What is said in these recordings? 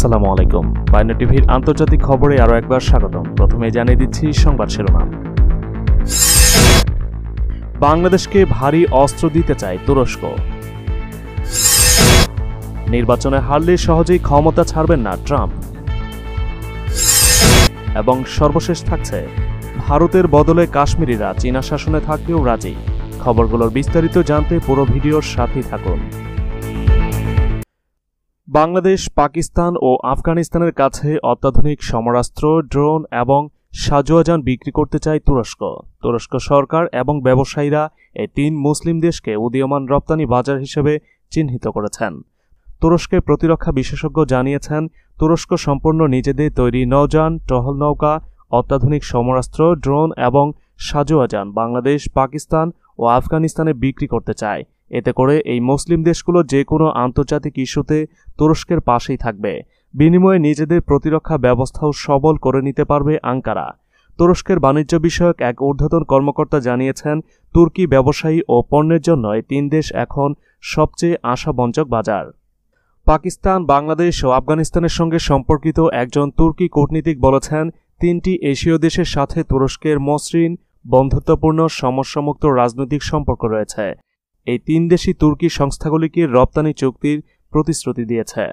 আসসালামু আলাইকুম বাইনা টিভির আন্তর্জাতিক খবরে আরও একবার স্বাগতম প্রথমে জানিয়ে দিচ্ছি সংবাদ শিরোনাম বাংলাদেশকে ভারী অস্ত্র দিতে চায় তুরস্ক নির্বাচনে হারলে সহজেই ক্ষমতা ছাড়বেন না ট্রাম্প এবং সর্বশেষ থাকছে ভারতের বদলে কাশ্মীরিরা চীনা শাসনে থাকতেও রাজি খবরগুলোর বিস্তারিত জানতে পুরো ভিডিওর সাথেই থাকুন বাংলাদেশ পাকিস্তান ও আফগানিস্তানের কাছে অত্যাধুনিক সমরাস্ত্র ড্রোন এবং সাজোয়াজান বিক্রি করতে চায় তুরস্ক তুরস্ক সরকার এবং ব্যবসায়ীরা এই তিন মুসলিম দেশকে উদীয়মান রপ্তানি বাজার হিসেবে চিহ্নিত করেছেন তুরস্কের প্রতিরক্ষা বিশেষজ্ঞ জানিয়েছেন তুরস্ক সম্পূর্ণ নিজেদের তৈরি নৌযান টহল নৌকা অত্যাধুনিক সমরাস্ত্র ড্রোন এবং সাজোয়াজান বাংলাদেশ পাকিস্তান ও আফগানিস্তানে বিক্রি করতে চায় এতে করে এই মুসলিম দেশগুলো যে কোনো আন্তর্জাতিক ইস্যুতে তুরস্কের পাশেই থাকবে বিনিময়ে নিজেদের প্রতিরক্ষা ব্যবস্থাও সবল করে নিতে পারবে আঙ্কারা তুরস্কের বাণিজ্য বিষয়ক এক ঊর্ধ্বতন কর্মকর্তা জানিয়েছেন তুর্কি ব্যবসায়ী ও পণ্যের জন্য এই তিন দেশ এখন সবচেয়ে আশাবঞ্চক বাজার পাকিস্তান বাংলাদেশ ও আফগানিস্তানের সঙ্গে সম্পর্কিত একজন তুর্কি কূটনীতিক বলেছেন তিনটি এশীয় দেশের সাথে তুরস্কের মসৃণ বন্ধুত্বপূর্ণ সমস্যামুক্ত রাজনৈতিক সম্পর্ক রয়েছে এই তিন দেশই তুর্কি সংস্থাগুলিকে রপ্তানি চুক্তির প্রতিশ্রুতি দিয়েছে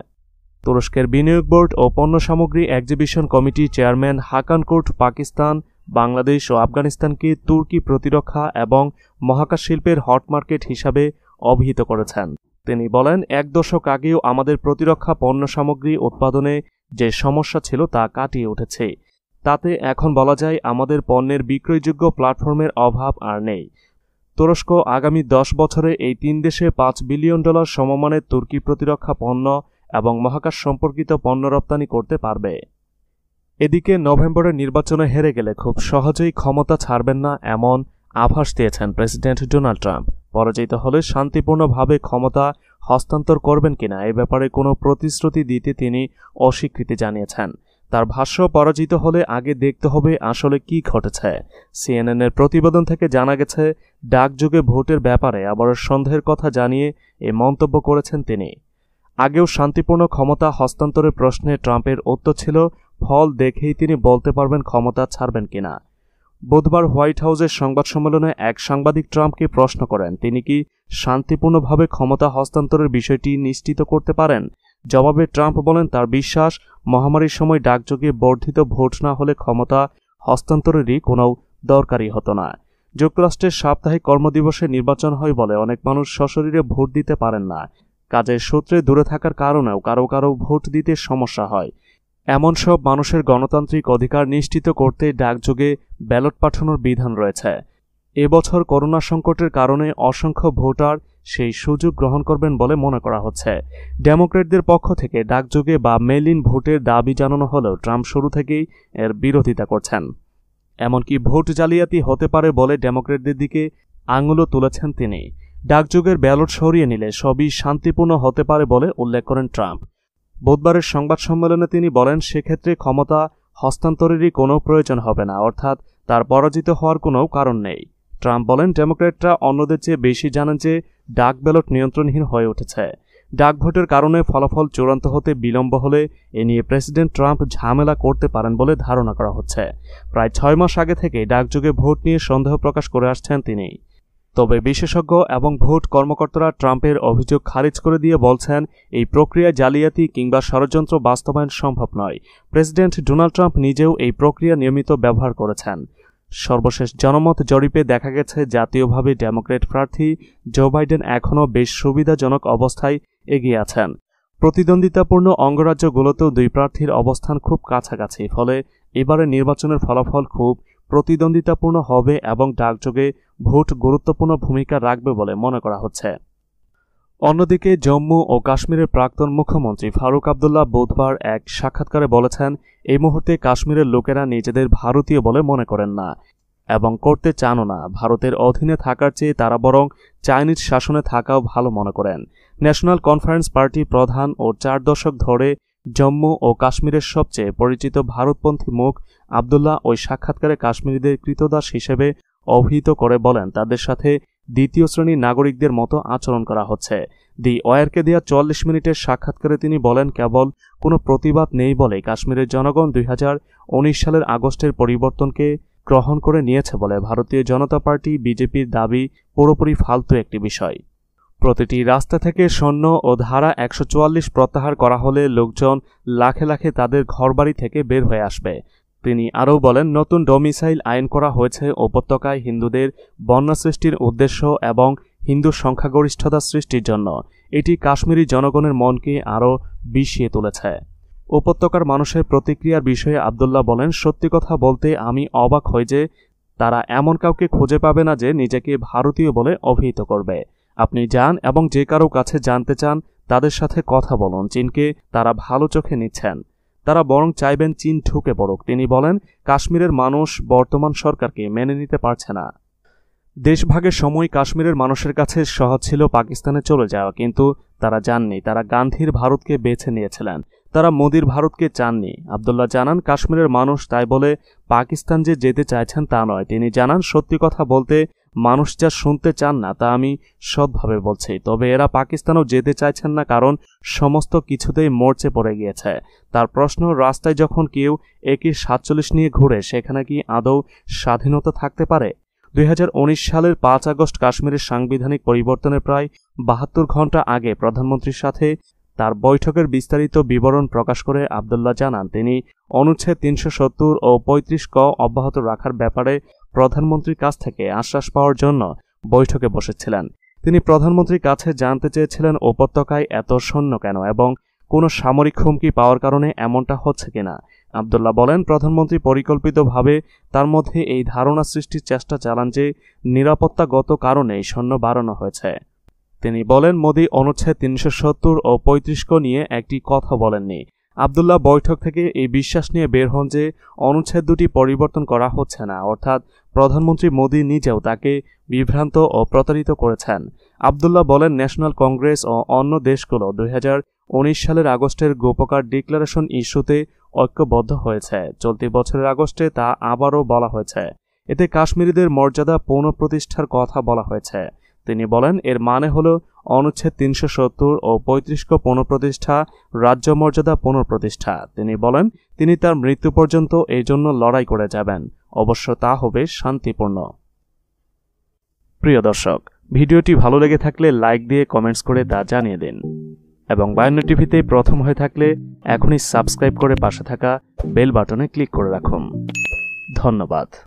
তুরস্কের বিনিয়োগ বোর্ড ও পণ্য সামগ্রী exhibition committee chairman Hakan Kurt Pakistan Bangladesh ও আফগানিস্তানকে তুর্কি প্রতিরক্ষা এবং মহাকাশ শিল্পের হট মার্কেট হিসাবে অভিহিত করেছেন তিনি বলেন এক দশক আগেও আমাদের প্রতিরক্ষা পণ্য সামগ্রী উৎপাদনে যে সমস্যা ছিল তা কাটিয়ে উঠেছে তাতে এখন বলা যায় আমাদের পণ্যের বিক্রয়যোগ্য প্ল্যাটফর্মের অভাব আর নেই তুরস্ক আগামী দশ বছরে এই তিন দেশে পাঁচ বিলিয়ন ডলার সমমানের তুর্কি প্রতিরক্ষা পণ্য এবং মহাকাশ সম্পর্কিত পণ্য রপ্তানি করতে পারবে এদিকে নভেম্বরের নির্বাচনে হেরে গেলে খুব সহজেই ক্ষমতা ছাড়বেন না এমন আভাস দিয়েছেন প্রেসিডেন্ট ডোনাল্ড ট্রাম্প পরাজিত হলে শান্তিপূর্ণভাবে ক্ষমতা হস্তান্তর করবেন কিনা এ ব্যাপারে কোনো প্রতিশ্রুতি দিতে তিনি অস্বীকৃতি জানিয়েছেন তার ভাষ্য পরাজিত হলে আগে দেখতে হবে আসলে কি ঘটেছে সিএনএনের প্রতিবেদন থেকে জানা গেছে ডাকযুগে ভোটের ব্যাপারে আবার সন্দেহের কথা জানিয়ে এ মন্তব্য করেছেন তিনি আগেও শান্তিপূর্ণ ক্ষমতা হস্তান্তরের প্রশ্নে ট্রাম্পের উত্তর ছিল ফল দেখেই তিনি বলতে পারবেন ক্ষমতা ছাড়বেন কিনা বুধবার হোয়াইট হাউসের সংবাদ সম্মেলনে এক সাংবাদিক ট্রাম্পকে প্রশ্ন করেন তিনি কি শান্তিপূর্ণভাবে ক্ষমতা হস্তান্তরের বিষয়টি নিশ্চিত করতে পারেন জবাবে ট্রাম্প বলেন তার বিশ্বাস মহামারীর সময় ডাকযোগে বর্ধিত ভোট না হলে ক্ষমতা হস্তান্তরেরই কোনো দরকারই হতো না যুক্তরাষ্ট্রের সাপ্তাহিক কর্মদিবসে নির্বাচন হয় বলে অনেক মানুষ সশরীরে ভোট দিতে পারেন না কাজের সূত্রে দূরে থাকার কারণেও কারো কারো ভোট দিতে সমস্যা হয় এমন সব মানুষের গণতান্ত্রিক অধিকার নিশ্চিত করতে ডাকযোগে ব্যালট পাঠানোর বিধান রয়েছে এবছর করোনা সংকটের কারণে অসংখ্য ভোটার সেই সুযোগ গ্রহণ করবেন বলে মনে করা হচ্ছে ডেমোক্রেটদের পক্ষ থেকে ডাকযোগে বা মেলিন ভোটের দাবি জানানো হলেও ট্রাম্প শুরু থেকেই এর বিরোধিতা করছেন এমনকি ভোট জালিয়াতি হতে পারে বলে ডেমোক্রেটদের দিকে আঙুলও তুলেছেন তিনি ডাকযোগের ব্যালট সরিয়ে নিলে সবই শান্তিপূর্ণ হতে পারে বলে উল্লেখ করেন ট্রাম্প বুধবারের সংবাদ সম্মেলনে তিনি বলেন সেক্ষেত্রে ক্ষমতা হস্তান্তরেরই কোনো প্রয়োজন হবে না অর্থাৎ তার পরাজিত হওয়ার কোনো কারণ নেই ট্রাম্প বলেন ডেমোক্র্যাটরা অন্যদের চেয়ে বেশি জানেন যে ডাক ব্যালট নিয়ন্ত্রণহীন হয়ে উঠেছে ডাক ভোটের কারণে ফলাফল চূড়ান্ত হতে বিলম্ব হলে এ নিয়ে প্রেসিডেন্ট ট্রাম্প ঝামেলা করতে পারেন বলে ধারণা করা হচ্ছে প্রায় ছয় মাস আগে থেকে ডাকযোগে ভোট নিয়ে সন্দেহ প্রকাশ করে আসছেন তিনি তবে বিশেষজ্ঞ এবং ভোট কর্মকর্তারা ট্রাম্পের অভিযোগ খারিজ করে দিয়ে বলছেন এই প্রক্রিয়া জালিয়াতি কিংবা ষড়যন্ত্র বাস্তবায়ন সম্ভব নয় প্রেসিডেন্ট ডোনাল্ড ট্রাম্প নিজেও এই প্রক্রিয়া নিয়মিত ব্যবহার করেছেন সর্বশেষ জনমত জরিপে দেখা গেছে জাতীয়ভাবে ডেমোক্রেট প্রার্থী জো বাইডেন এখনও বেশ সুবিধাজনক অবস্থায় এগিয়ে আছেন প্রতিদ্বন্দ্বিতাপূর্ণ অঙ্গরাজ্যগুলোতেও দুই প্রার্থীর অবস্থান খুব কাছাকাছি ফলে এবারে নির্বাচনের ফলাফল খুব প্রতিদ্বন্দ্বিতাপূর্ণ হবে এবং ডাকযোগে ভোট গুরুত্বপূর্ণ ভূমিকা রাখবে বলে মনে করা হচ্ছে অন্যদিকে জম্মু ও কাশ্মীরের প্রাক্তন মুখ্যমন্ত্রী ফারুক আবদুল্লাহ বুধবার এক সাক্ষাৎকারে বলেছেন এই মুহূর্তে কাশ্মীরের লোকেরা নিজেদের ভারতীয় বলে মনে করেন না এবং করতে চানও না ভারতের অধীনে থাকার চেয়ে তারা বরং চাইনিজ শাসনে থাকাও ভালো মনে করেন ন্যাশনাল কনফারেন্স পার্টি প্রধান ও চার দশক ধরে জম্মু ও কাশ্মীরের সবচেয়ে পরিচিত ভারতপন্থী মুখ আবদুল্লাহ ওই সাক্ষাৎকারে কাশ্মীরিদের কৃতদাস হিসেবে অভিহিত করে বলেন তাদের সাথে দ্বিতীয় শ্রেণীর নাগরিকদের মতো আচরণ করা হচ্ছে দি ওয়ারকে দেওয়া চল্লিশ মিনিটের সাক্ষাৎকারে তিনি বলেন কেবল কোনো প্রতিবাদ নেই বলে কাশ্মীরের জনগণ দুই সালের আগস্টের পরিবর্তনকে গ্রহণ করে নিয়েছে বলে ভারতীয় জনতা পার্টি বিজেপির দাবি পুরোপুরি ফালতু একটি বিষয় প্রতিটি রাস্তা থেকে সৈন্য ও ধারা একশো প্রত্যাহার করা হলে লোকজন লাখে লাখে তাদের ঘরবাড়ি থেকে বের হয়ে আসবে তিনি আরও বলেন নতুন ডোমিসাইল আইন করা হয়েছে উপত্যকায় হিন্দুদের বন্যা সৃষ্টির উদ্দেশ্য এবং হিন্দু সংখ্যাগরিষ্ঠতা সৃষ্টির জন্য এটি কাশ্মীরি জনগণের মনকে আরও বিষিয়ে তুলেছে উপত্যকার মানুষের প্রতিক্রিয়ার বিষয়ে আবদুল্লাহ বলেন সত্যি কথা বলতে আমি অবাক হই যে তারা এমন কাউকে খুঁজে পাবে না যে নিজেকে ভারতীয় বলে অভিহিত করবে আপনি যান এবং যে কারো কাছে জানতে চান তাদের সাথে কথা বলুন চীনকে তারা ভালো চোখে নিচ্ছেন তারা বরং চাইবেন চীন ঠুকে পড়ক তিনি বলেন কাশ্মীরের মানুষ বর্তমান সরকারকে মেনে নিতে পারছে না দেশভাগের সময় কাশ্মীরের মানুষের কাছে সহজ ছিল পাকিস্তানে চলে যাওয়া কিন্তু তারা যাননি তারা গান্ধীর ভারতকে বেছে নিয়েছিলেন তারা মোদীর ভারতকে চাননি আবদুল্লাহ জানান কাশ্মীরের মানুষ তাই বলে পাকিস্তান যে যেতে চাইছেন তা নয় তিনি জানান সত্যি কথা বলতে মানুষ যা শুনতে চান না তা আমি সবভাবে বলছি তবে এরা পাকিস্তানও যেতে চাইছেন না কারণ সমস্ত কিছুতেই মরচে পড়ে গিয়েছে তার প্রশ্ন রাস্তায় যখন কেউ একই সাতচল্লিশ নিয়ে ঘুরে সেখানে কি আদৌ স্বাধীনতা থাকতে পারে দুই সালের পাঁচ আগস্ট কাশ্মীরের সাংবিধানিক পরিবর্তনের প্রায় বাহাত্তর ঘন্টা আগে প্রধানমন্ত্রীর সাথে তার বৈঠকের বিস্তারিত বিবরণ প্রকাশ করে আবদুল্লাহ জানান তিনি অনুচ্ছেদ তিনশো সত্তর ও পঁয়ত্রিশ ক অব্যাহত রাখার ব্যাপারে প্রধানমন্ত্রীর কাছ থেকে আশ্বাস পাওয়ার জন্য বৈঠকে বসেছিলেন তিনি প্রধানমন্ত্রীর কাছে জানতে চেয়েছিলেন উপত্যকায় এত সৈন্য কেন এবং কোনো সামরিক হুমকি পাওয়ার কারণে এমনটা হচ্ছে কিনা আবদুল্লাহ বলেন প্রধানমন্ত্রী পরিকল্পিতভাবে তার মধ্যে এই ধারণা সৃষ্টির চেষ্টা চালান যে নিরাপত্তাগত কারণেই সৈন্য বাড়ানো হয়েছে তিনি বলেন মোদী অনুচ্ছেদ তিনশো সত্তর ও পঁয়ত্রিশ নিয়ে একটি কথা বলেননি আবদুল্লাহ বৈঠক থেকে এই বিশ্বাস নিয়ে বের হন যে অনুচ্ছেদ দুটি পরিবর্তন করা হচ্ছে না অর্থাৎ প্রধানমন্ত্রী মোদী নিজেও তাকে বিভ্রান্ত ও প্রতারিত করেছেন আবদুল্লাহ বলেন ন্যাশনাল কংগ্রেস ও অন্য দেশগুলো দুই উনিশ সালের আগস্টের গোপকার ডিক্লারেশন ইস্যুতে ঐক্যবদ্ধ হয়েছে চলতি বছরের আগস্টে তা আবারও বলা হয়েছে এতে কাশ্মীরিদের মর্যাদা পুনঃপ্রতিষ্ঠার কথা বলা হয়েছে তিনি বলেন এর মানে হল অনুচ্ছেদ তিনশো সত্তর ও পঁয়ত্রিশ পুনঃপ্রতিষ্ঠা রাজ্য মর্যাদা পুনঃপ্রতিষ্ঠা তিনি বলেন তিনি তার মৃত্যু পর্যন্ত এই জন্য লড়াই করে যাবেন অবশ্য তা হবে শান্তিপূর্ণ প্রিয় দর্শক ভিডিওটি ভালো লেগে থাকলে লাইক দিয়ে কমেন্টস করে তা জানিয়ে দিন এবং বায়ান্ন টিভিতে প্রথম হয়ে থাকলে এখনই সাবস্ক্রাইব করে পাশে থাকা বেল বাটনে ক্লিক করে রাখুন ধন্যবাদ